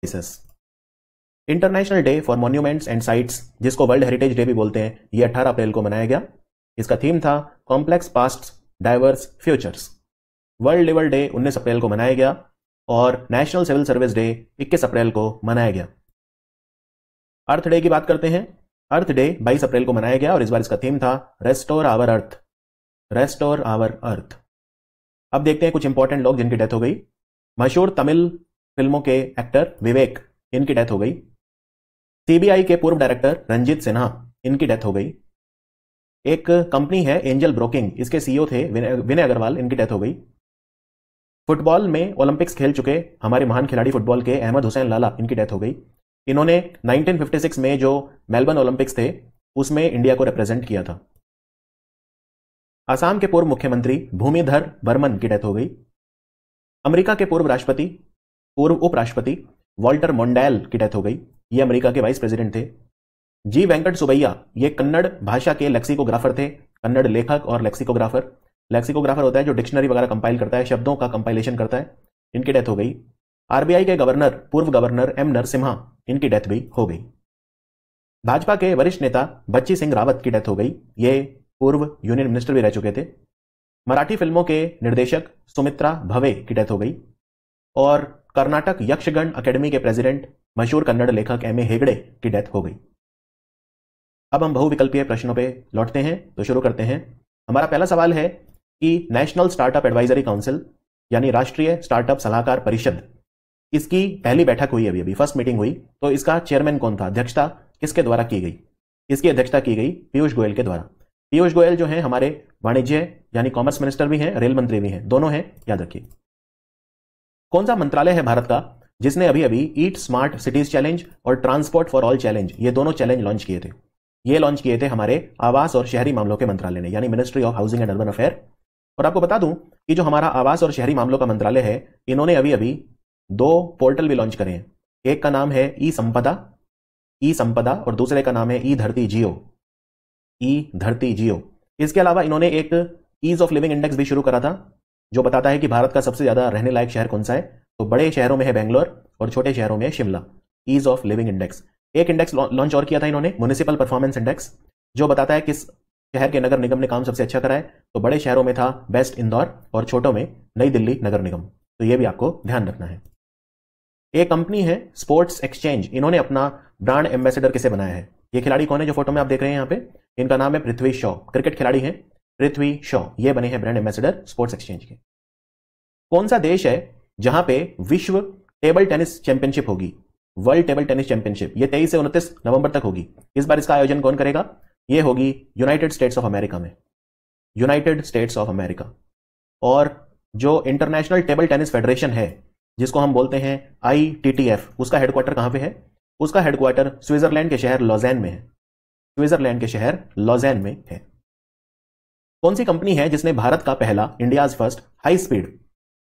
places international day for monuments and sites जिसको world heritage day भी बोलते हैं ये 18 अप्रैल को मनाया गया इसका थीम था complex past diverse futures world level day 19 April को मनाया गया और national civil service day 21 April को मनाया गया अर्थ डे की बात करते हैं अर्थ डे 22 अप्रैल को मनाया गया और इस बार इसका थीम था restore our earth restore our earth अब देखते हैं कुछ इंपॉर्टेंट लोग जिनकी डेथ हो गई मशहूर तमिल फिल्मों के एक्टर विवेक इनकी डेथ हो गई सीबीआई के पूर्व डायरेक्टर रंजीत सिन्हा इनकी डेथ हो गई एक कंपनी है एंजल ब्रोकिंग इसके सीईओ थे विनय अग्रवाल इनकी डेथ हो गई फुटबॉल में ओलंपिक्स खेल चुके हमारे महान खिलाड़ी फुटबॉल के अहमद हुसैन लाला इनकी डेथ हो गई इन्होंने 1956 में जो मेलबर्न ओलंपिक्स थे उसमें इंडिया को रिप्रेजेंट किया था असम के पूर्व मुख्यमंत्री भूमिधर बर्मन की डेथ हो गई अमेरिका के पूर्व राष्ट्रपति पूर्व उपराष्ट्रपति वॉल्टर मोन्डैल की डेथ हो गई ये अमेरिका के वाइस प्रेसिडेंट थे जी वेंकट सुबैया ये कन्नड़ भाषा के लेक्सिकोग्राफर थे कन्नड़ लेखक और लेक्सिकोग्राफर लेक्सिकोग्राफर होता है जो डिक्शनरी वगैरह कंपाइल करता है शब्दों का कंपाइलेशन करता है इनकी डेथ हो गई आरबीआई के गवर्नर पूर्व गवर्नर एम नरसिम्हा इनकी डेथ भी हो गई भाजपा के वरिष्ठ नेता बच्ची सिंह रावत की डेथ हो गई ये पूर्व यूनियन मिनिस्टर भी रह चुके थे मराठी फिल्मों के निर्देशक सुमित्रा भवे की डेथ हो गई और कर्नाटक यक्षगण अकेडमी के प्रेसिडेंट मशहूर कन्नड़ लेखक एम ए हेगड़े की डेथ हो गई अब हम बहुविकल्पीय प्रश्नों पे लौटते हैं तो शुरू करते हैं हमारा पहला सवाल है कि नेशनल स्टार्टअप एडवाइजरी काउंसिल यानी राष्ट्रीय स्टार्टअप सलाहकार परिषद इसकी पहली बैठक हुई अभी अभी फर्स्ट मीटिंग हुई तो इसका चेयरमैन कौन था अध्यक्षता किसके द्वारा की गई इसकी अध्यक्षता की गई पीयूष गोयल के द्वारा पीयूष गोयल जो है हमारे वाणिज्य यानी कॉमर्स मिनिस्टर भी हैं रेल मंत्री भी हैं दोनों हैं याद रखिए कौन सा मंत्रालय है भारत का जिसने अभी अभी ईट स्मार्ट सिटीज चैलेंज और ट्रांसपोर्ट फॉर ऑल चैलेंज ये दोनों चैलेंज लॉन्च किए थे ये लॉन्च किए थे हमारे आवास और शहरी मामलों के मंत्रालय ने यानी ministry of housing and urban affair और आपको बता दूं कि जो हमारा आवास और शहरी मामलों का मंत्रालय है इन्होंने अभी अभी दो पोर्टल भी लॉन्च करे हैं एक का नाम है ई संपदा ई संपदा और दूसरे का नाम है ई धरती जियो ई धरती जियो इसके अलावा इन्होंने एक ईज ऑफ लिविंग इंडेक्स भी शुरू करा था जो बताता है कि भारत का सबसे ज़्यादा रहने लायक शहर कौन सा है तो बड़े शहरों में है बैंगलोर और छोटे शहरों में है Shimla ease of living index एक इंडेक्स लॉन्च और किया था इन्होंने म्यूनिसिपल परफॉर्मेंस इंडेक्स जो बताता है किस शहर के नगर निगम ने काम सबसे अच्छा कराए तो बड़े शहरों में था बेस्ट इंदौर और छोटों में नई दिल्ली नगर निगम तो यह भी आपको ध्यान रखना है एक कंपनी है स्पोर्ट्स एक्सचेंज इन्होंने अपना ब्रांड एम्बेसडर किसे बनाया है ये खिलाड़ी कौन है जो फोटो में आप देख रहे हैं यहाँ पे इनका नाम है पृथ्वी शॉ क्रिकेट खिलाड़ी है पृथ्वी शॉ ये बने हैं ब्रांड एम्बेसडर स्पोर्ट्स एक्सचेंज के कौन सा देश है जहां पे विश्व टेबल टेनिस चैंपियनशिप होगी वर्ल्ड टेबल टेनिस चैंपियनशिप ये तेईस से उनतीस नवंबर तक होगी इस बार इसका आयोजन कौन करेगा ये होगी यूनाइटेड स्टेट्स ऑफ अमेरिका में यूनाइटेड स्टेट्स ऑफ अमेरिका और जो इंटरनेशनल टेबल टेनिस फेडरेशन है जिसको हम बोलते हैं आई उसका हेडक्वार्टर कहां पे है उसका हेडक्वार्टर स्विट्जरलैंड के शहर लॉजैन में है स्विट्जरलैंड के शहर लॉजैन में है कौन सी कंपनी है जिसने भारत का पहला India's first high speed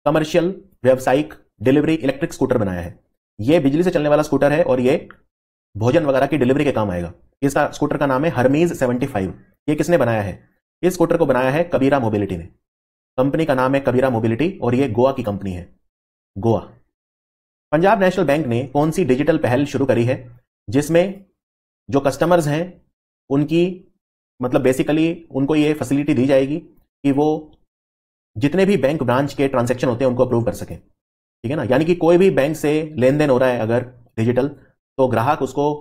commercial व्यावसायिक डिलीवरी इलेक्ट्रिक स्कूटर बनाया है यह बिजली से चलने वाला स्कूटर है और यह भोजन वगैरह की डिलीवरी के काम आएगा इसका स्कूटर का नाम है हरमीज 75 यह किसने बनाया है इस स्कूटर को बनाया है कबीरा मोबिलिटी ने कंपनी का नाम है कबीरा मोबिलिटी और यह गोवा की कंपनी है गोवा पंजाब नेशनल बैंक ने कौन सी डिजिटल पहल शुरू करी है जिसमें जो कस्टमर्स हैं उनकी मतलब बेसिकली उनको ये फैसिलिटी दी जाएगी कि वो जितने भी बैंक ब्रांच के ट्रांजेक्शन होते हैं उनको अप्रूव कर सकें ठीक है ना यानी कि कोई भी बैंक से लेन देन हो रहा है अगर डिजिटल तो ग्राहक उसको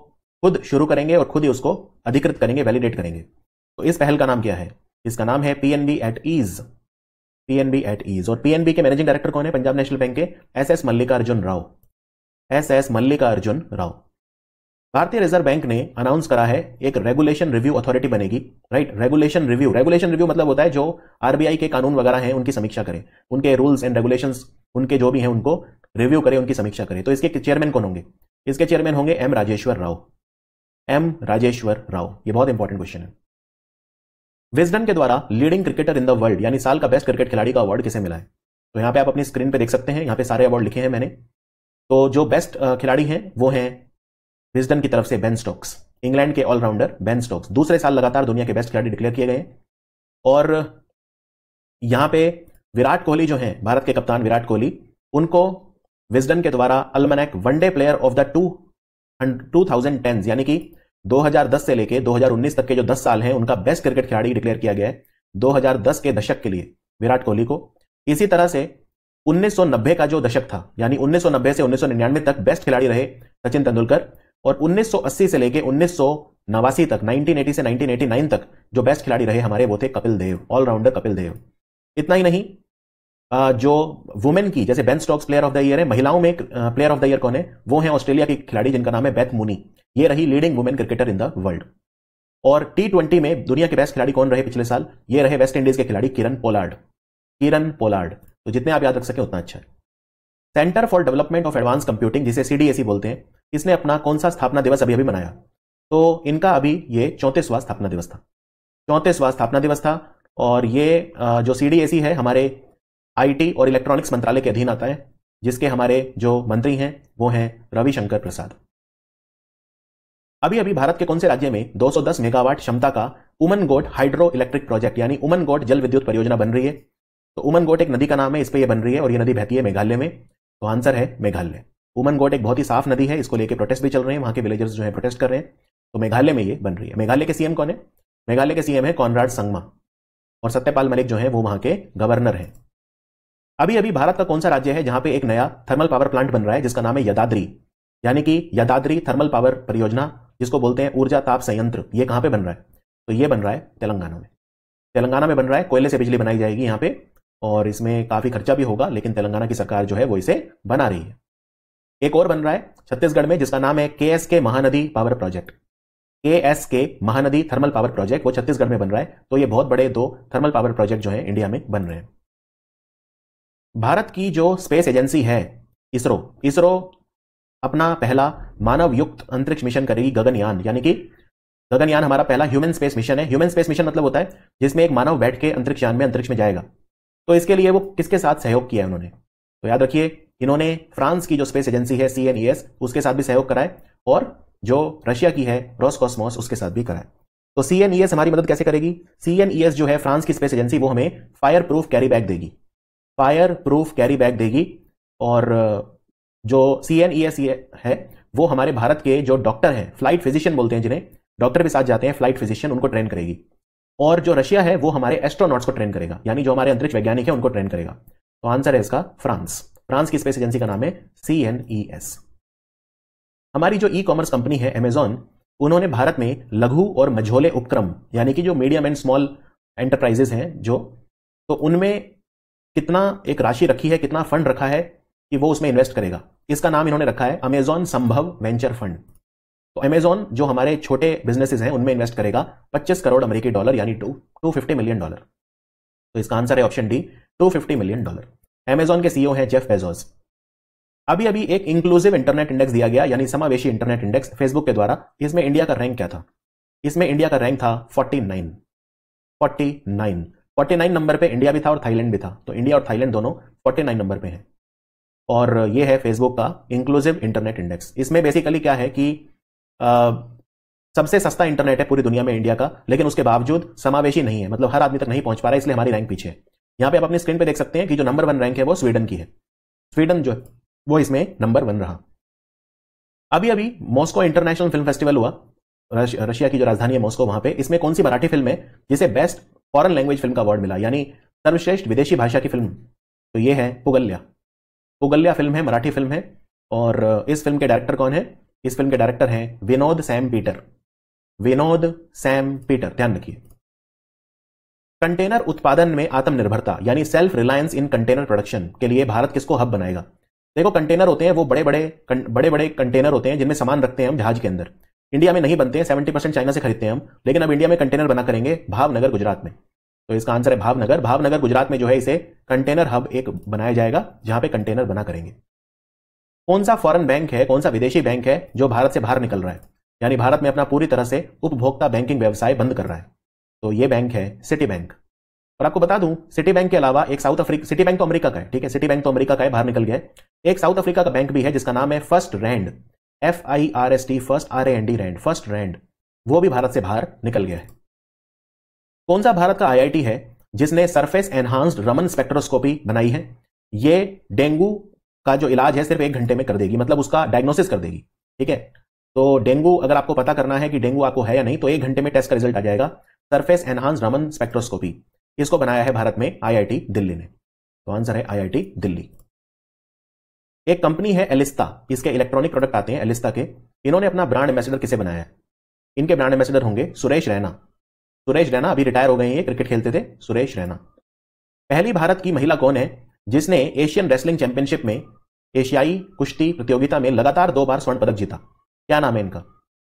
खुद शुरू करेंगे और खुद ही उसको अधिकृत करेंगे वैलिडेट करेंगे तो इस पहल का नाम क्या है इसका नाम है P N B at ease P N B at ease और पी एन बी के मैनेजिंग डायरेक्टर कौन है पंजाब नेशनल बैंक के S S Mallikarjun Rao S S Mallikarjun Rao भारतीय रिजर्व बैंक ने अनाउंस करा है एक रेगुलेशन रिव्यू अथॉरिटी बनेगी right regulation review regulation review मतलब होता है जो आरबीआई के कानून वगैरह हैं उनकी समीक्षा करे उनके रूल्स एंड रेगुलेशन उनके जो भी हैं उनको रिव्यू करे उनकी समीक्षा करे तो इसके चेयरमैन कौन होंगे इसके चेयरमैन होंगे एम राजेश्वर राव एम राजेश्वर राव ये बहुत इंपॉर्टेंट क्वेश्चन है विजडन के द्वारा leading cricketer in the world यानी साल का बेस्ट क्रिकेट खिलाड़ी का अवार्ड किसे मिला है तो यहाँ पे आप अपनी स्क्रीन पे देख सकते हैं यहाँ पे सारे अवार्ड लिखे हैं मैंने तो जो बेस्ट खिलाड़ी हैं वो हैं विजडन की तरफ से बेन स्टोक्स इंग्लैंड के ऑलराउंडर बेन स्टोक्स दूसरे साल लगातार दुनिया के बेस्ट खिलाड़ी डिक्लेयर किए गए और यहां पे विराट कोहली जो है भारत के कप्तान विराट कोहली उनको विजडन के द्वारा almanack one day player of the two two thousand ten यानी कि 2010 से लेके 2019 तक के जो 10 साल हैं उनका बेस्ट क्रिकेट खिलाड़ी डिक्लेयर किया गया है 2010 के दशक के लिए विराट कोहली को इसी तरह से 1990 का जो दशक था यानी 1990 से 1999 तक बेस्ट खिलाड़ी रहे सचिन तेंदुलकर और 1980 से लेके उन्नीस नवासी तक 1980 से 1989 तक जो बेस्ट खिलाड़ी रहे हमारे वो थे कपिल देव ऑलराउंडर कपिल देव इतना ही नहीं जो वुमेन की जैसे Ben Stokes player of the year है महिलाओं में प्लेयर ऑफ द ईयर कौन है वो है ऑस्ट्रेलिया की खिलाड़ी जिनका नाम है बेथ मुनी ये रही leading women cricketer in the world और टी ट्वेंटी में दुनिया के बेस्ट खिलाड़ी कौन रहे पिछले साल ये रहे वेस्ट इंडीज के खिलाड़ी किरण पोलार्ड किरण पोलार्ड तो जितने आप याद रख सके उतना अच्छा है centre for development of advance computing जिसे सीडीएसई बोलते हैं इसने अपना कौन सा स्थापना दिवस अभी अभी मनाया तो इनका अभी ये चौंतीसवा स्थापना दिवस था चौंतीसवा स्थापना दिवस था और ये जो सी है हमारे टी और इलेक्ट्रॉनिक्स मंत्रालय के अधीन आता है जिसके हमारे जो मंत्री हैं वो हैं रविशंकर प्रसाद अभी अभी भारत के कौन से राज्य में 210 मेगावाट क्षमता का उमन गोट हाइड्रो इलेक्ट्रिक प्रोजेक्ट यानी उमन गोट जल विद्युत परियोजना बन रही है तो उमन गोट एक नदी का नाम है इस पर यह बन रही है और यह नदी बहती है मेघालय में तो आंसर है मेघालय उमन गोट एक बहुत ही साफ नदी है इसको लेकर प्रोटेस्ट भी चल रहे हैं वहां के विलेजर्स जो है प्रोटेस्ट कर रहे हैं तो मेघालय में ये बन रही है मेघालय के सीएम कौन है मेघालय के सीएम है कॉनराड संगमा और सत्यपाल मलिक जो है वो वहां के गवर्नर हैं अभी अभी भारत का कौन सा राज्य है जहां पे एक नया थर्मल पावर प्लांट बन रहा है जिसका नाम है यदाद्री यानी कि यदाद्री थर्मल पावर परियोजना जिसको बोलते हैं ऊर्जा ताप संयंत्र ये कहाँ पे बन रहा है तो ये बन रहा है तेलंगाना में तेलंगाना में बन रहा है कोयले से बिजली बनाई जाएगी यहाँ पे और इसमें काफी खर्चा भी होगा लेकिन तेलंगाना की सरकार जो है वो इसे बना रही है एक और बन रहा है छत्तीसगढ़ में जिसका नाम है के एस के महानदी पावर प्रोजेक्ट के एस के महानदी थर्मल पावर प्रोजेक्ट वो छत्तीसगढ़ में बन रहा है तो ये बहुत बड़े दो थर्मल पावर प्रोजेक्ट जो है इंडिया में बन रहे हैं भारत की जो स्पेस एजेंसी है इसरो इसरो अपना पहला मानव युक्त अंतरिक्ष मिशन करेगी गगनयान यानी कि गगनयान हमारा पहला ह्यूमन स्पेस मिशन है ह्यूमन स्पेस मिशन मतलब होता है जिसमें एक मानव बैठ के अंतरिक्ष यान में अंतरिक्ष में जाएगा तो इसके लिए वो किसके साथ सहयोग किया है उन्होंने तो याद रखिए इन्होंने फ्रांस की जो स्पेस एजेंसी है सी e उसके साथ भी सहयोग कराए और जो रशिया की है रॉस कॉस्मोस उसके साथ भी कराए तो सी e हमारी मदद कैसे करेगी सी e जो है फ्रांस की स्पेस एजेंसी वो हमें फायर प्रूफ कैरी बैग देगी फायर प्रूफ कैरी बैग देगी और जो सी है वो हमारे भारत के जो डॉक्टर हैं फ्लाइट फिजिशियन बोलते हैं जिन्हें डॉक्टर के साथ जाते हैं फ्लाइट फिजिशियन उनको ट्रेन करेगी और जो रशिया है वो हमारे एस्ट्रोनॉट्स को ट्रेन करेगा यानी जो हमारे अंतरिक्ष वैज्ञानिक है उनको ट्रेन करेगा तो आंसर है इसका फ्रांस फ्रांस की स्पेस एजेंसी का नाम है सी एन ई एस हमारी जो ई कॉमर्स कंपनी है अमेजॉन उन्होंने भारत में लघु और मझोले उपक्रम यानी कि जो मीडियम एंड स्मॉल एंटरप्राइजेस हैं जो तो उनमें कितना एक राशि रखी है कितना फंड रखा है कि वो उसमें इन्वेस्ट करेगा इसका नाम इन्होंने रखा है अमेजॉन संभव वेंचर फंड तो अमेजॉन जो हमारे छोटे बिजनेसेस हैं उनमें इन्वेस्ट करेगा 25 करोड़ अमेरिकी डॉलर यानी टू टू मिलियन डॉलर तो इसका आंसर है option D two million dollar Amazon के सीईओ e हैं जेफ बेजोस अभी अभी एक इंक्लूसिव इंटरनेट इंडेक्स दिया गया यानी समावेशी इंटरनेट इंडेक्स फेसबुक के द्वारा इसमें इंडिया का रैंक क्या था इसमें इंडिया का रैंक था 49 49 49 नंबर पे इंडिया भी था और थाईलैंड भी था तो इंडिया और थाईलैंड दोनों 49 नंबर पे हैं और ये है फेसबुक का इंक्लूसिव इंटरनेट इंडेक्स इसमें बेसिकली क्या है कि आ, सबसे सस्ता इंटरनेट है पूरी दुनिया में इंडिया का लेकिन उसके बावजूद समावेशी नहीं है मतलब हर आदमी तक नहीं पहुंच पा रहा है इसलिए हमारी रैंक पीछे है यहां पे आप अपने स्क्रीन पे देख सकते हैं कि जो नंबर वन रैंक है वो स्वीडन की है स्वीडन जो है वो इसमें नंबर वन रहा अभी अभी मॉस्को इंटरनेशनल फिल्म फेस्टिवल हुआ रशिया की जो राजधानी है मॉस्को वहां पे इसमें कौन सी मराठी फिल्म है जिसे बेस्ट फॉरेन लैंग्वेज फिल्म का अवार्ड मिला यानी सर्वश्रेष्ठ विदेशी भाषा की फिल्म तो ये है पुगल्या पुगल्या फिल्म है मराठी फिल्म है और इस फिल्म के डायरेक्टर कौन है इस फिल्म के डायरेक्टर हैं Vinod Sam Peter Vinod Sam Peter ध्यान रखिए कंटेनर उत्पादन में आत्मनिर्भरता यानी self reliance in container production के लिए भारत किसको हब बनाएगा देखो कंटेनर होते हैं वो बड़े बड़े बड़े बड़े कंटेनर होते हैं जिनमें सामान रखते हैं हम जहाज के अंदर इंडिया में नहीं बनते हैं सेवेंटी परसेंट चाइना से खरीदते हैं हम लेकिन अब इंडिया में कंटेनर बना करेंगे भावनगर गुजरात में तो इसका आंसर है भावनगर भावनगर गुजरात में जो है इसे कंटेनर हब एक बनाया जाएगा जहां पे कंटेनर बना करेंगे कौन सा फॉरेन बैंक है कौन सा विदेशी बैंक है जो भारत से बाहर निकल रहा है यानी भारत में अपना पूरी तरह से उपभोक्ता बैंकिंग व्यवसाय बंद कर रहा है तो ये बैंक है सिटी बैंक और आपको बता दूं सिटी बैंक के अलावा एक साउथ अफ्रीका सिटी बैंक तो अमेरिका का है ठीक है सिटी बैंक तो अमेरिका का है बाहर निकल गया एक साउथ अफ्रीका का बैंक भी है जिसका नाम है first rand F I R S T first R A N D rand first rand वो भी भारत से बाहर निकल गया है कौन सा भारत का आईआईटी है जिसने सरफेस एनहांस्ड रमन स्पेक्ट्रोस्कोपी बनाई है ये डेंगू का जो इलाज है सिर्फ एक घंटे में कर देगी मतलब उसका डायग्नोसिस कर देगी ठीक है तो डेंगू अगर आपको पता करना है कि डेंगू आपको है या नहीं तो एक घंटे में टेस्ट का रिजल्ट आ जाएगा सरफेस एनहांस रमन स्पेक्ट्रोस्कोपी इसको बनाया है भारत में आईआईटी दिल्ली ने तो आंसर है आईआईटी दिल्ली एक कंपनी है एलिस्ता इसके इलेक्ट्रॉनिक प्रोडक्ट आते हैं एलिस्ता के इन्होंने अपना ब्रांड एम्बेसडर किसे बनाया है इनके ब्रांड एम्बेसडर होंगे सुरेश रैना सुरेश रैना अभी रिटायर हो गए हैं क्रिकेट खेलते थे सुरेश रैना पहली भारत की महिला कौन है जिसने एशियन रेसलिंग चैंपियनशिप में एशियाई कुश्ती प्रतियोगिता में लगातार दो बार स्वर्ण पदक जीता क्या नाम है इनका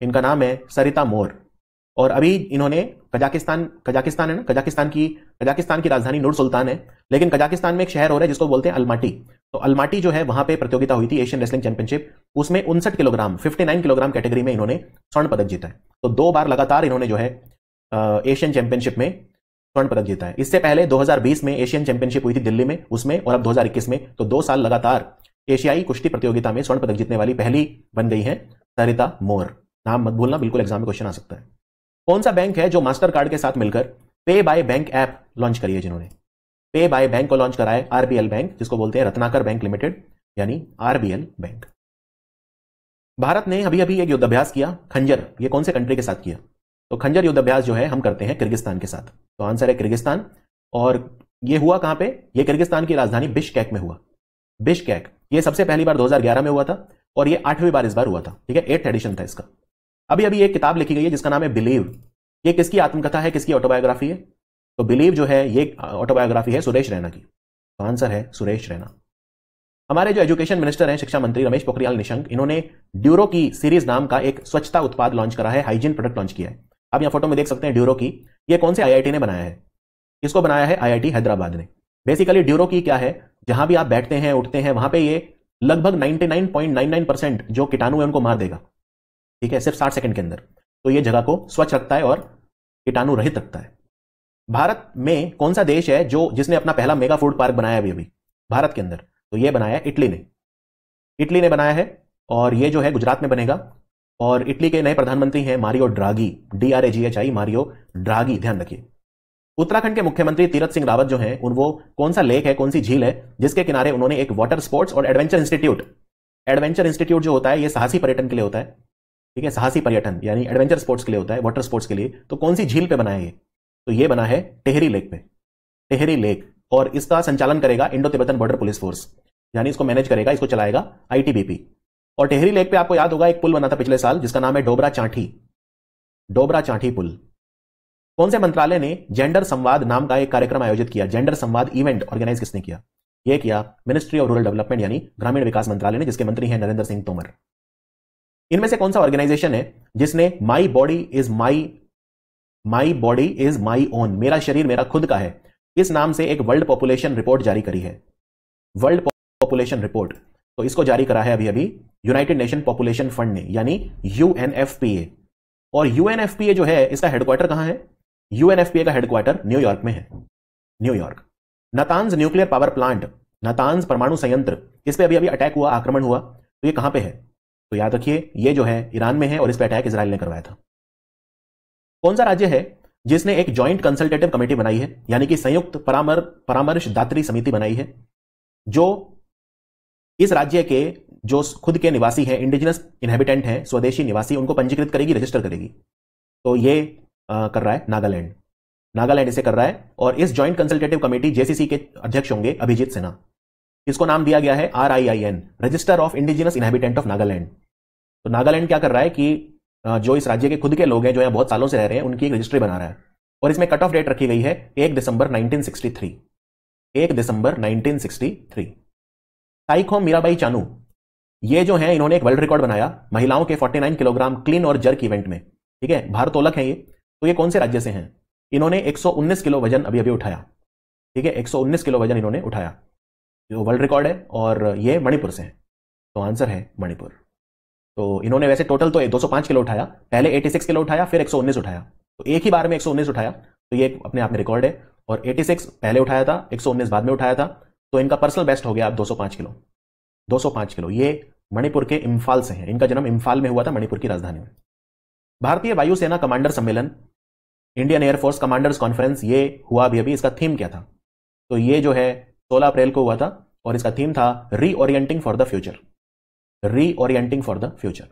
इनका नाम है सरिता मोर और अभी इन्होंने कजाकिस्तान कजाकिस्तान है ना कजाकिस्तान की कजाकिस्तान की राजधानी नूर सुल्तान है लेकिन कजाकिस्तान में एक शहर हो रहा है जिसको बोलते हैं अल्माटी तो अल्माटी जो है वहां पे प्रतियोगिता हुई थी एशियन रेसलिंग चैंपियनशिप उसमें उनसठ किलोग्राम फिफ्टी किलोग्राम कैटेगरी में इन्होंने स्वर्ण पदक जीता है तो दो बार लगातार इन्होंने जो है एशियन चैंपियनशिप में स्वर्ण पदक जीता है इससे पहले 2020 में एशियन चैंपियनशिप हुई थी दिल्ली में उसमें और अब 2021 में तो दो साल लगातार एशियाई कुश्ती प्रतियोगिता में स्वर्ण पदक जीतने वाली पहली बन गई है सरिता मोर नाम मत भूलना बिल्कुल एग्जाम में क्वेश्चन आ सकता है कौन सा बैंक है जो मास्टर कार्ड के साथ मिलकर पे बाय बैंक ऐप लॉन्च करी है जिन्होंने पे बाय बैंक को लॉन्च कराया आरबीएल बैंक जिसको बोलते हैं रत्नाकर बैंक लिमिटेड यानी आरबीएल बैंक भारत ने अभी अभी एक युद्धाभ्यास किया खंजर ये कौन से कंट्री के साथ किया तो खंजर युद्धाभ्यास जो है हम करते हैं किर्गिस्तान के साथ तो आंसर है किर्गिस्तान और ये हुआ कहां पे ये किर्गिस्तान की राजधानी बिशकैक में हुआ बिशकैक ये सबसे पहली बार 2011 में हुआ था और ये आठवीं बार इस बार हुआ था ठीक है एट्थ एडिशन था इसका अभी अभी एक किताब लिखी गई है जिसका नाम है बिलीव ये किसकी आत्मकथा है किसकी ऑटोबायोग्राफी है तो बिलीव जो है ये ऑटोबायोग्राफी है सुरेश रैना की तो आंसर है सुरेश रैना हमारे जो एजुकेशन मिनिस्टर हैं शिक्षा मंत्री रमेश पोखरियाल निशंक इन्होंने ड्यूरो की सीरीज नाम का एक स्वच्छता उत्पाद लॉन्च करा है हाइजीन प्रोडक्ट लॉन्च किया है आप यहाँ फोटो में देख सकते हैं ड्यूरो की ये कौन से आईआईटी ने बनाया है इसको बनाया है आईआईटी हैदराबाद ने बेसिकली ड्यूरो की क्या है जहां भी आप बैठते हैं उठते हैं वहां पे ये लगभग 99.99 परसेंट जो कीटाणु है उनको मार देगा ठीक है सिर्फ साठ सेकंड के अंदर तो ये जगह को स्वच्छ रखता है और कीटाणु रहित रखता है भारत में कौन सा देश है जो जिसने अपना पहला मेगा फूड पार्क बनाया अभी अभी भारत के अंदर तो ये बनाया इटली ने इटली ने बनाया है और ये जो है गुजरात में बनेगा और इटली के नए प्रधानमंत्री हैं Mario Draghi D R A G H I Mario Draghi ध्यान रखिए उत्तराखंड के मुख्यमंत्री तीरथ सिंह रावत जो हैं उन वो कौन सा लेक है कौन सी झील है जिसके किनारे उन्होंने एक वाटर स्पोर्ट्स और एडवेंचर इंस्टीट्यूट एडवेंचर इंस्टीट्यूट जो होता है ये साहसी पर्यटन के लिए होता है ठीक है साहसी पर्यटन यानी एडवेंचर स्पोर्ट्स के लिए होता है वाटर स्पोर्ट्स के लिए तो कौन सी झील पे बना है ये तो ये बना है टेहरी लेक पे टेहरी लेक और इसका संचालन करेगा Indo Tibetan border police force यानी इसको मैनेज करेगा इसको चलाएगा आईटीबीपी और टेहरी लेक पे आपको याद होगा एक पुल बना था पिछले साल जिसका नाम है डोबरा चांठी डोबरा चांठी पुल कौन से मंत्रालय ने जेंडर संवाद नाम का एक कार्यक्रम आयोजित किया जेंडर संवाद इवेंट ऑर्गेनाइज किसने किया यह किया मिनिस्ट्री ऑफ रूरल डेवलपमेंट यानी ग्रामीण विकास मंत्रालय ने जिसके मंत्री हैं नरेंद्र सिंह तोमर इनमें से कौन सा ऑर्गेनाइजेशन है जिसने my body is my my body is my own मेरा शरीर मेरा खुद का है इस नाम से एक वर्ल्ड पॉपुलेशन रिपोर्ट जारी करी है वर्ल्ड पॉपुलेशन रिपोर्ट तो इसको जारी करा है अभी अभी यूनाइटेड नेशन पॉपुलेशन फंड ने यानी यूएनएफपीए और यूएनएफपीए जो है इसका हेडक्वार्टर कहां है यूएनएफपीए का हेडक्वार्टर न्यूयॉर्क में है New York Natanz nuclear power plant Natanz परमाणु संयंत्र इस पर अभी अभी अटैक हुआ आक्रमण हुआ तो ये कहां पे है तो याद रखिए ये जो है ईरान में है और इस पर अटैक इसराइल ने करवाया था कौन सा राज्य है जिसने एक ज्वाइंट कंसल्टेटिव कमेटी बनाई है यानी कि संयुक्त परामर परामर्श दात्री समिति बनाई है जो इस राज्य के जो खुद के निवासी हैं इंडिजिनस इनहेबिटेंट हैं स्वदेशी निवासी उनको पंजीकृत करेगी रजिस्टर करेगी तो ये आ, कर रहा है नागालैंड नागालैंड इसे कर रहा है और इस ज्वाइंट कंसल्टेटिव कमेटी जेसीसी के अध्यक्ष होंगे अभिजीत सिन्हा इसको नाम दिया गया है R I I N register of indigenous inhabitant of Nagaland तो नागालैंड क्या कर रहा है कि जो इस राज्य के खुद के लोग हैं जो यहाँ बहुत सालों से रह रहे हैं उनकी एक रजिस्ट्री बना रहा है और इसमें कट ऑफ डेट रखी गई है एक दिसंबर 1963 एक दिसंबर 1963 साइको मीराबाई चानू ये जो है इन्होंने एक वर्ल्ड रिकॉर्ड बनाया महिलाओं के 49 किलोग्राम क्लीन और जर्क इवेंट में ठीक है भारतोलक है ये तो ये कौन से राज्य से हैं इन्होंने 119 किलो वजन अभी अभी उठाया ठीक है 119 किलो वजन इन्होंने उठाया जो वर्ल्ड रिकॉर्ड है और ये मणिपुर से है तो आंसर है मणिपुर तो इन्होंने वैसे टोटल तो 205 किलो उठाया पहले 86 किलो उठाया फिर 119 उठाया तो एक ही बार में 119 उठाया तो ये अपने आप में रिकॉर्ड है और 86 पहले उठाया था 119 बाद में उठाया था तो इनका पर्सनल बेस्ट हो गया आप 205 किलो 205 किलो ये मणिपुर के इम्फाल से हैं इनका जन्म इम्फाल में हुआ था मणिपुर की राजधानी में भारतीय वायुसेना कमांडर सम्मेलन इंडियन एयरफोर्स कमांडर्स कॉन्फ्रेंस ये हुआ अभी अभी इसका थीम क्या था तो ये जो है सोलह अप्रैल को हुआ था और इसका थीम था reorienting for the future reorienting for the future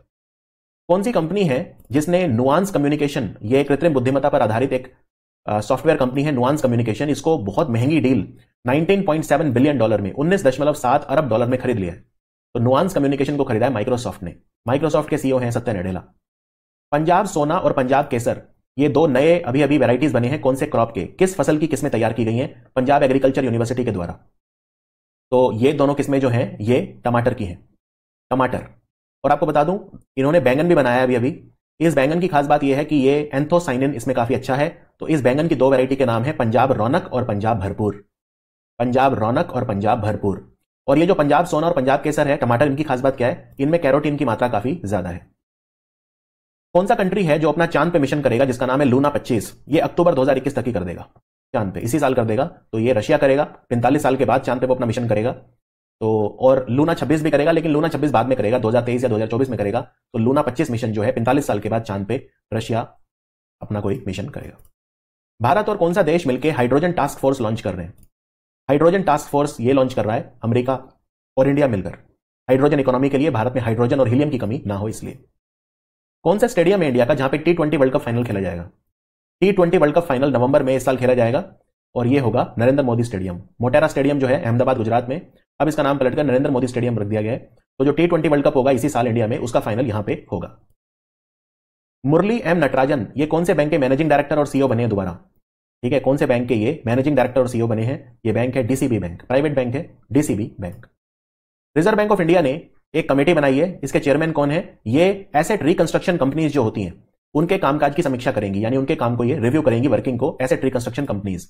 कौन सी कंपनी है जिसने नुआंस कम्युनिकेशन ये कृत्रिम बुद्धिमत्ता पर आधारित एक सॉफ्टवेयर कंपनी है नुआंस कम्युनिकेशन इसको बहुत महंगी डील 19.7 बिलियन डॉलर में सात अरब डॉलर में खरीद लिया है तो नुआंस कम्युनिकेशन को खरीदा है माइक्रोसॉफ्ट ने माइक्रोसॉफ्ट के सीईओ e हैं सत्य नडेला पंजाब सोना और पंजाब केसर ये दो नए अभी अभी वेराइटीज बने हैं कौन से क्रॉप के किस फसल की किस्में तैयार की गई हैं पंजाब एग्रीकल्चर यूनिवर्सिटी के द्वारा तो ये दोनों किस्में जो हैं ये टमाटर की हैं टमाटर और आपको बता दूं इन्होंने बैंगन भी बनाया अभी अभी इस बैंगन की खास बात यह है कि ये एंथोसाइनिन इसमें काफी अच्छा है तो इस बैंगन की दो वैरायटी के नाम है पंजाब रौनक और पंजाब भरपूर पंजाब रौनक और पंजाब भरपूर और ये जो पंजाब सोना और पंजाब केसर है टमाटर इनकी खास बात क्या है इनमें कैरोटीन की मात्रा काफी ज्यादा है कौन सा कंट्री है जो अपना चांद पे मिशन करेगा जिसका नाम है लूना पच्चीस ये अक्टूबर दो तक ही कर देगा चांद पे इसी साल कर देगा तो ये रशिया करेगा पैंतालीस साल के बाद चांद पे वो अपना मिशन करेगा तो और लूना 26 भी करेगा लेकिन लूना 26 बाद में करेगा 2023 या 2024 में करेगा तो लूना 25 मिशन जो है 45 साल के बाद चांद पे रशिया अपना कोई मिशन करेगा भारत और कौन सा देश मिलकर हाइड्रोजन टास्क फोर्स लॉन्च कर रहे हैं हाइड्रोजन टास्क फोर्स ये लॉन्च कर रहा है अमेरिका और इंडिया मिलकर हाइड्रोजन इकोनॉमी के लिए भारत में हाइड्रोजन और हीलियम की कमी ना हो इसलिए कौन सा स्टेडियम है इंडिया का जहां पे T twenty world cup final खेला जाएगा T twenty world cup final नवंबर में इस साल खेला जाएगा और ये होगा नरेंद्र मोदी स्टेडियम मोटेरा स्टेडियम जो है अहमदाबाद गुजरात में अब इसका नाम पलटकर नरेंद्र मोदी स्टेडियम रख दिया गया है तो जो टी ट्वेंटी वर्ल्ड कप होगा इसी साल इंडिया में उसका फाइनल यहां पे होगा मुरली एम नटराजन ये कौन से बैंक के मैनेजिंग डायरेक्टर और सीईओ e बने हैं दोबारा ठीक है कौन से बैंक के ये मैनेजिंग डायरेक्टर और सीईओ e बने हैं ये बैंक है डीसीबी बैंक प्राइवेट बैंक है DCB bank reserve bank of India ने एक कमेटी बनाई है इसके चेयरमैन कौन है ये एसेट रिकंस्ट्रक्शन कंपनीज जो होती हैं उनके कामकाज की समीक्षा करेंगी यानी उनके काम को ये रिव्यू करेंगी वर्किंग को एसेट रिकंस्ट्रक्शन कंपनीज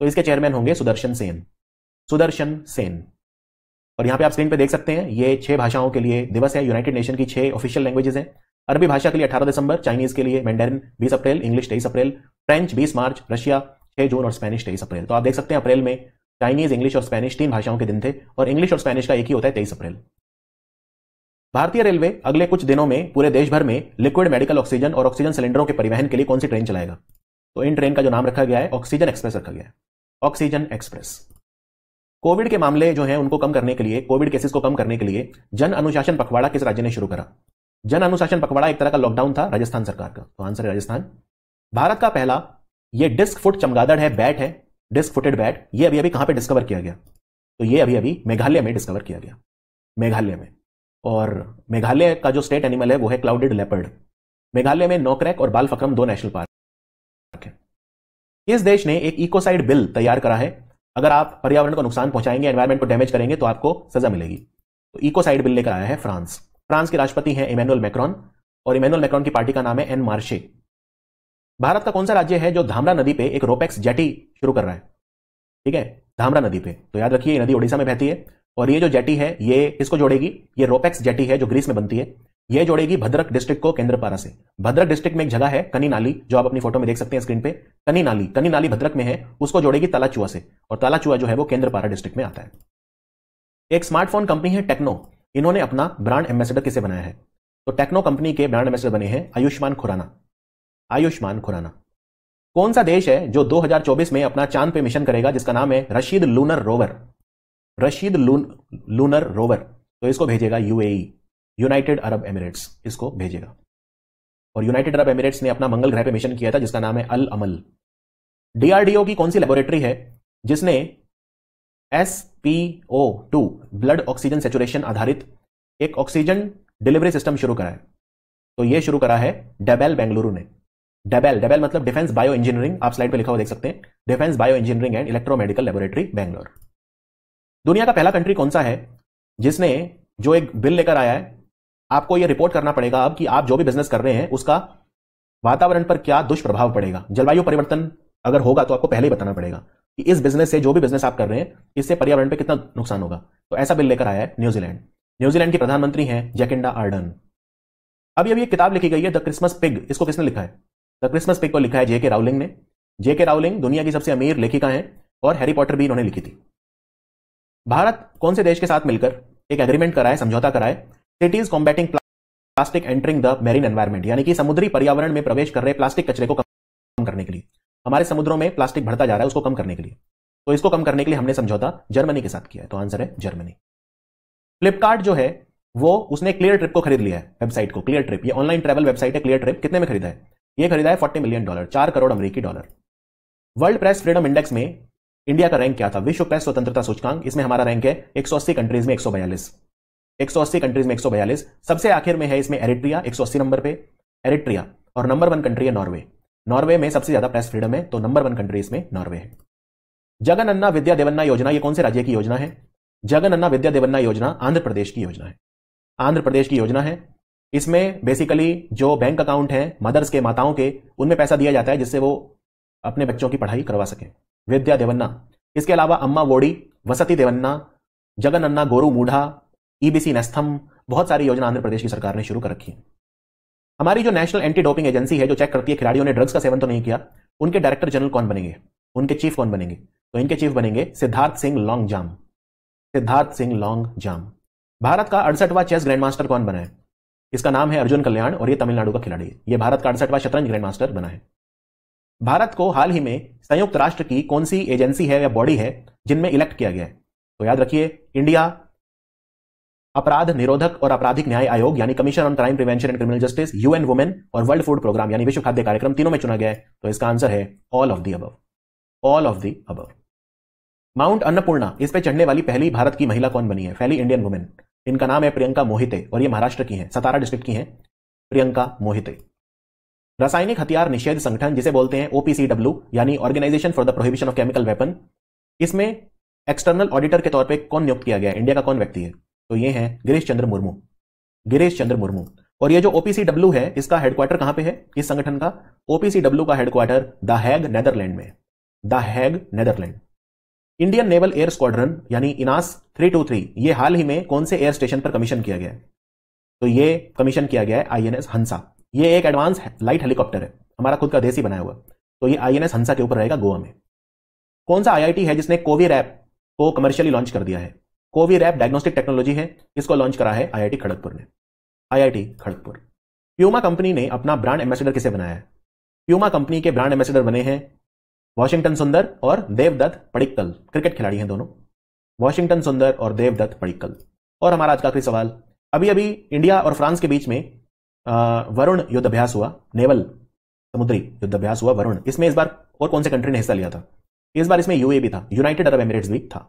तो इसके चेयरमैन होंगे सुदर्शन सेन सुदर्शन सेन और यहां पे आप स्क्रीन पे देख सकते हैं ये छह भाषाओं के लिए दिवस है यूनाइटेड नेशन की छह ऑफिशियल लैंग्वेजेस हैं अरबी भाषा के लिए 18 दिसंबर चाइनीज के लिए मैंडेरिन 20 अप्रैल इंग्लिश 23 अप्रैल फ्रेंच 20 मार्च रशिया 6 जून और स्पेनिश 23 अप्रैल तो आप देख सकते हैं अप्रैल में चाइनीज इंग्लिश और स्पेनिश तीन भाषाओं के दिन थे और इंग्लिश और स्पेनिश का एक ही होता है तेईस अप्रैल भारतीय रेलवे अगले कुछ दिनों में पूरे देश भर में लिक्विड मेडिकल ऑक्सीजन और ऑक्सीजन सिलेंडरों के परिवहन के लिए कौन सी ट्रेन चलाएगा तो इन ट्रेन का जो नाम रखा गया है ऑक्सीजन एक्सप्रेस रखा गया है ऑक्सीजन एक्सप्रेस कोविड के मामले जो है उनको कम करने के लिए कोविड केसेस को कम करने के लिए जन अनुशासन पखवाड़ा किस राज्य ने शुरू करा जन अनुशासन पखवाड़ा एक तरह का लॉकडाउन था राजस्थान सरकार का तो आंसर है राजस्थान भारत का पहला ये डिस्क फुट चमगादड़ है बैट है डिस्क फुटेड बैट ये अभी अभी कहां पर डिस्कवर किया गया तो ये अभी अभी मेघालय में डिस्कवर किया गया मेघालय में और मेघालय का जो स्टेट एनिमल है वो है क्लाउडेड लेपर्ड मेघालय में नोकरैक और बालफक्रम दो नेशनल पार्क है इस देश ने एक इकोसाइड बिल तैयार करा है अगर आप पर्यावरण को नुकसान पहुंचाएंगे एनवायरमेंट को डैमेज करेंगे तो आपको सजा मिलेगी तो इकोसाइड बिल लेकर आया है फ्रांस फ्रांस के राष्ट्रपति हैं इमेनुअल मैक्रॉन और इमेनुअल मैक्रॉन की पार्टी का नाम है एन मार्शे भारत का कौन सा राज्य है जो धामरा नदी पे एक रोपेक्स जेटी शुरू कर रहा है ठीक है धामरा नदी पे तो याद रखिए नदी ओडिशा में बहती है और ये जो जेटी है ये किसको जोड़ेगी ये रोपेक्स जेटी है जो ग्रीस में बनती है ये जोड़ेगी भद्रक डिस्ट्रिक्ट को केंद्रपारा से भद्रक डिस्ट्रिक्ट में एक जगह है कनी नाली जो आप अपनी फोटो में देख सकते हैं स्क्रीन पे कनी नाली कनी नाली भद्रक में है उसको जोड़ेगी तालाचुआ से और तालाचुआ जो है वो केंद्रपारा डिस्ट्रिक्ट में आता है एक स्मार्टफोन कंपनी है टेक्नो इन्होंने अपना ब्रांड एम्बेसडर किसे बनाया है तो टेक्नो कंपनी के ब्रांड एम्बेसडर बने हैं आयुष्मान खुराना आयुष्मान खुराना कौन सा देश है जो 2024 में अपना चांद पे मिशन करेगा जिसका नाम है रशीद लूनर रोवर रशीद लून लूनर रोवर तो इसको भेजेगा यूएई यूनाइटेड अरब एमिरेट्स इसको भेजेगा और यूनाइटेड अरब एमिरेट्स ने अपना मंगल ग्रह पे मिशन किया था जिसका नाम है अल अमल डीआरडीओ की कौन सी लेबोरेटरी है जिसने S P O two blood oxygen saturation आधारित एक ऑक्सीजन डिलीवरी सिस्टम शुरू करा है तो यह शुरू करा है डेबेल बेंगलुरु ने डेबेल डेबेल मतलब डिफेंस बायो इंजीनियरिंग आप स्लाइड पे लिखा हुआ देख सकते हैं defence bio engineering and electromedical laboratory Bangalore दुनिया का पहला कंट्री कौन सा है जिसने जो एक बिल लेकर आया है आपको यह रिपोर्ट करना पड़ेगा अब कि आप जो भी बिजनेस कर रहे हैं उसका वातावरण पर क्या दुष्प्रभाव पड़ेगा जलवायु परिवर्तन अगर होगा तो आपको पहले ही बताना पड़ेगा कि इस बिजनेस से जो भी बिजनेस आप कर रहे हैं इससे पर्यावरण पर कितना नुकसान होगा तो ऐसा बिल लेकर आया है न्यूजीलैंड न्यूजीलैंड की प्रधानमंत्री हैं जैकिंडा आर्डन अभी अभी एक किताब लिखी गई है द क्रिसमस पिग इसको किसने लिखा है द क्रिसमस पिग को लिखा है जेके राउलिंग ने जेके राउलिंग दुनिया की सबसे अमीर लेखिका हैं और हैरी पॉटर भी इन्होंने लिखी थी भारत कौन से देश के साथ मिलकर एक एग्रीमेंट कराए समझौता कराए cities combating plastic entering the marine environment यानी कि समुद्री पर्यावरण में प्रवेश कर रहे प्लास्टिक कचरे को कम करने के लिए हमारे समुद्रों में प्लास्टिक बढ़ता जा रहा है उसको कम करने के लिए तो इसको कम करने के लिए हमने समझौता जर्मनी के साथ किया है तो आंसर है जर्मनी फ्लिपकार्ट जो है वो उसने क्लियर ट्रिप को खरीद लिया है वेबसाइट को क्लियर ट्रिप ये ऑनलाइन ट्रैवल वेबसाइट है क्लियर ट्रिप कितने में खरीदा है ये खरीदा है फोर्टी मिलियन डॉलर चार करोड़ अमरीकी dollar world press freedom index में इंडिया का रैंक क्या था विश्व प्रेस स्वतंत्रता सूचकांक इसमें हमारा रैंक है एक कंट्रीज में सौ अस्सी कंट्रीज में बयालीस सबसे आखिर में है इसमें एरिट्रिया अस्सी नंबर पे एरिट्रिया और नंबर वन कंट्री है नॉर्वे नॉर्वे में सबसे ज्यादा प्रेस फ्रीडम है तो नंबर वन कंट्री इसमें नॉर्वे है जगन अन्ना विद्या देवन्ना योजना ये कौन से राज्य की योजना है जगन अन्ना विद्या देवन्ना योजना आंध्र प्रदेश की योजना है आंध्र प्रदेश की योजना है इसमें बेसिकली जो बैंक अकाउंट है मदर्स के माताओं के उनमें पैसा दिया जाता है जिससे वो अपने बच्चों की पढ़ाई करवा सकें विद्या देवन्ना इसके अलावा अम्मा वोडी वसती देवन्ना जगन अन्ना गोरू मूढ़ा ईबीसी e नेस्थम बहुत सारी योजना आंध्र प्रदेश की सरकार ने शुरू कर रखी है हमारी जो नेशनल एंटी डोपिंग एजेंसी है जो चेक करती है खिलाड़ियों ने ड्रग्स का सेवन तो नहीं किया उनके डायरेक्टर जनरल कौन बनेंगे उनके चीफ कौन बनेंगे तो इनके चीफ बनेंगे सिद्धार्थ सिंह लॉन्ग जाम सिद्धार्थ सिंह लॉन्ग जाम भारत का अड़सठवा चेस ग्रैंड मास्टर कौन बना है इसका नाम है अर्जुन कल्याण और ये तमिलनाडु का खिलाड़ी है ये भारत का अड़सठवा शतरंज ग्रैंड मास्टर बना है भारत को हाल ही में संयुक्त राष्ट्र की कौन सी एजेंसी है या बॉडी है जिनमें इलेक्ट किया गया है तो याद रखिए इंडिया अपराध निरोधक और आपराधिक न्याय आयोग यानी commission on crime prevention and criminal justice UN women और वर्ल्ड फूड प्रोग्राम यानी विश्व खाद्य कार्यक्रम तीनों में चुना गया है तो इसका आंसर है all of the above all of the above mount Annapurna इस पर चढ़ने वाली पहली भारत की महिला कौन बनी है पहली इंडियन वुमेन इनका नाम है प्रियंका मोहिते और ये महाराष्ट्र की है सतारा डिस्ट्रिक्ट की है प्रियंका मोहिते रासायनिक हथियार निषेध संगठन जिसे बोलते हैं ओपीसीडब्ल्यू यानी organisation for the prohibition of chemical weapon इसमें एक्सटर्नल ऑडिटर के तौर पे कौन नियुक्त किया गया इंडिया का कौन व्यक्ति है तो ये है गिरीश चंद्र मुर्मू गिरीश चंद्र मुर्मू और ये जो ओपीसीडब्ल्यू है इसका हेडक्वार्टर कहां पे है इस संगठन का ओपीसीडब्ल्यू का हेडक्वार्टर द हैग नेदरलैंड में the Hague Netherland Indian naval air squadron यानी इनास 323 ये हाल ही में कौन से एयर स्टेशन पर कमीशन किया गया तो ये कमीशन किया गया है आईएनएस हंसा ये एक एडवांस लाइट हेलीकॉप्टर है हमारा खुद का ही बनाया हुआ तो ये आई एन एस हंसा के ऊपर रहेगा गोवा में कौन सा आई है जिसने कोवी रैप को कमर्शियली लॉन्च कर दिया है कोवी रैप डायग्नोस्टिक टेक्नोलॉजी है इसको लॉन्च करा है आई खड़गपुर ने आई खड़गपुर प्यूमा कंपनी ने अपना ब्रांड एम्बेसडर किसे बनाया है प्यूमा कंपनी के ब्रांड एम्बेसडर बने हैं वॉशिंगटन सुंदर और देवदत्त पड़िक्कल क्रिकेट खिलाड़ी हैं दोनों वॉशिंगटन सुंदर और देवदत्त पड़िक्कल और हमारा आज का आखिरी सवाल अभी अभी इंडिया और फ्रांस के बीच में वरुण युद्धाभ्यास हुआ नेवल समुद्री युद्ध अभ्यास हुआ वरुण इसमें इस बार और कौन से कंट्री ने हिस्सा लिया था इस बार इसमें यूए भी था यूनाइटेड अरब एमिरेट्स भी था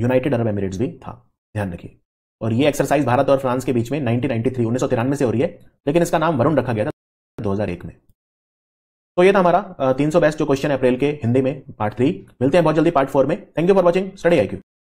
यूनाइटेड अरब एमिरेट्स भी था ध्यान रखिए और ये एक्सरसाइज भारत और फ्रांस के बीच में 1993 उन्नीस से हो रही है लेकिन इसका नाम वरुण रखा गया था 2001 में तो ये था हमारा तीन सौ बेस्ट जो क्वेश्चन है अप्रैल के हिंदी में पार्ट थ्री मिलते हैं बहुत जल्दी पार्ट फोर में thank you for watching study I